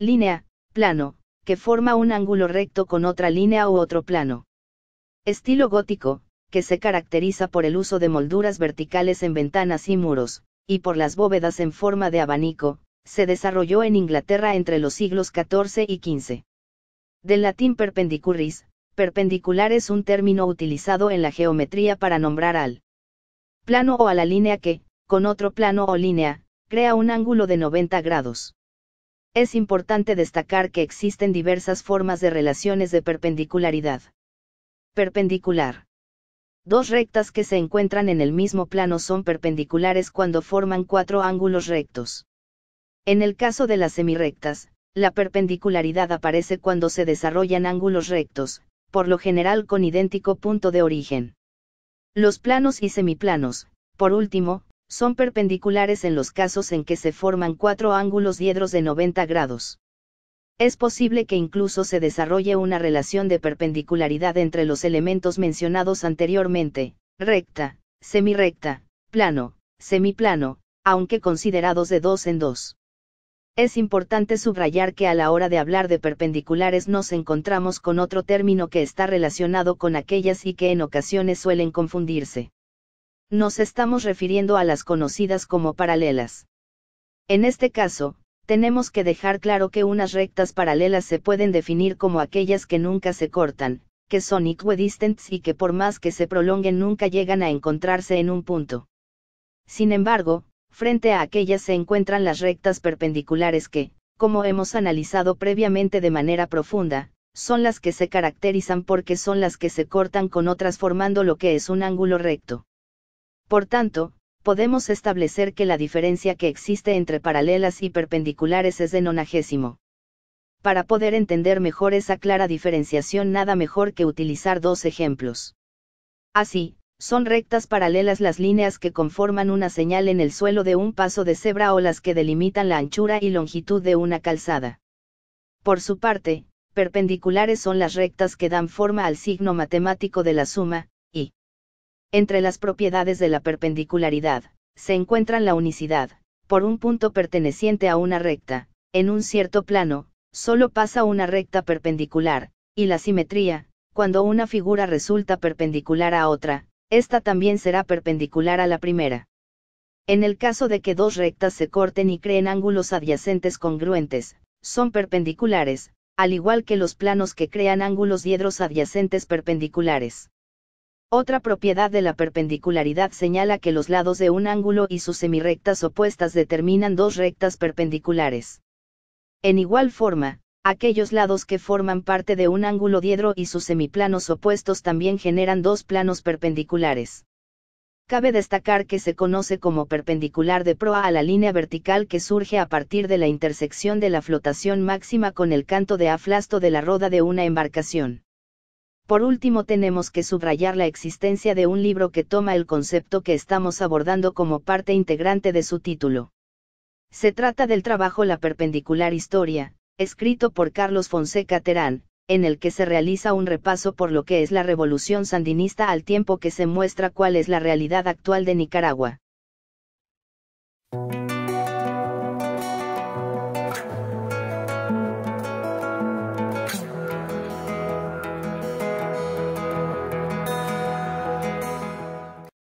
Línea, plano, que forma un ángulo recto con otra línea u otro plano. Estilo gótico, que se caracteriza por el uso de molduras verticales en ventanas y muros, y por las bóvedas en forma de abanico, se desarrolló en Inglaterra entre los siglos XIV y XV. Del latín perpendicularis, perpendicular es un término utilizado en la geometría para nombrar al plano o a la línea que, con otro plano o línea, crea un ángulo de 90 grados. Es importante destacar que existen diversas formas de relaciones de perpendicularidad. Perpendicular. Dos rectas que se encuentran en el mismo plano son perpendiculares cuando forman cuatro ángulos rectos. En el caso de las semirectas, la perpendicularidad aparece cuando se desarrollan ángulos rectos, por lo general con idéntico punto de origen. Los planos y semiplanos, por último, son perpendiculares en los casos en que se forman cuatro ángulos diedros de 90 grados. Es posible que incluso se desarrolle una relación de perpendicularidad entre los elementos mencionados anteriormente, recta, semirrecta, plano, semiplano, aunque considerados de dos en dos. Es importante subrayar que a la hora de hablar de perpendiculares nos encontramos con otro término que está relacionado con aquellas y que en ocasiones suelen confundirse nos estamos refiriendo a las conocidas como paralelas. En este caso, tenemos que dejar claro que unas rectas paralelas se pueden definir como aquellas que nunca se cortan, que son equidistant y que por más que se prolonguen nunca llegan a encontrarse en un punto. Sin embargo, frente a aquellas se encuentran las rectas perpendiculares que, como hemos analizado previamente de manera profunda, son las que se caracterizan porque son las que se cortan con otras formando lo que es un ángulo recto. Por tanto, podemos establecer que la diferencia que existe entre paralelas y perpendiculares es de nonagésimo. Para poder entender mejor esa clara diferenciación nada mejor que utilizar dos ejemplos. Así, son rectas paralelas las líneas que conforman una señal en el suelo de un paso de cebra o las que delimitan la anchura y longitud de una calzada. Por su parte, perpendiculares son las rectas que dan forma al signo matemático de la suma, entre las propiedades de la perpendicularidad, se encuentran la unicidad, por un punto perteneciente a una recta, en un cierto plano, solo pasa una recta perpendicular, y la simetría, cuando una figura resulta perpendicular a otra, esta también será perpendicular a la primera. En el caso de que dos rectas se corten y creen ángulos adyacentes congruentes, son perpendiculares, al igual que los planos que crean ángulos hiedros adyacentes perpendiculares. Otra propiedad de la perpendicularidad señala que los lados de un ángulo y sus semirrectas opuestas determinan dos rectas perpendiculares. En igual forma, aquellos lados que forman parte de un ángulo diedro y sus semiplanos opuestos también generan dos planos perpendiculares. Cabe destacar que se conoce como perpendicular de proa a la línea vertical que surge a partir de la intersección de la flotación máxima con el canto de aflasto de la roda de una embarcación. Por último tenemos que subrayar la existencia de un libro que toma el concepto que estamos abordando como parte integrante de su título. Se trata del trabajo La Perpendicular Historia, escrito por Carlos Fonseca Terán, en el que se realiza un repaso por lo que es la revolución sandinista al tiempo que se muestra cuál es la realidad actual de Nicaragua.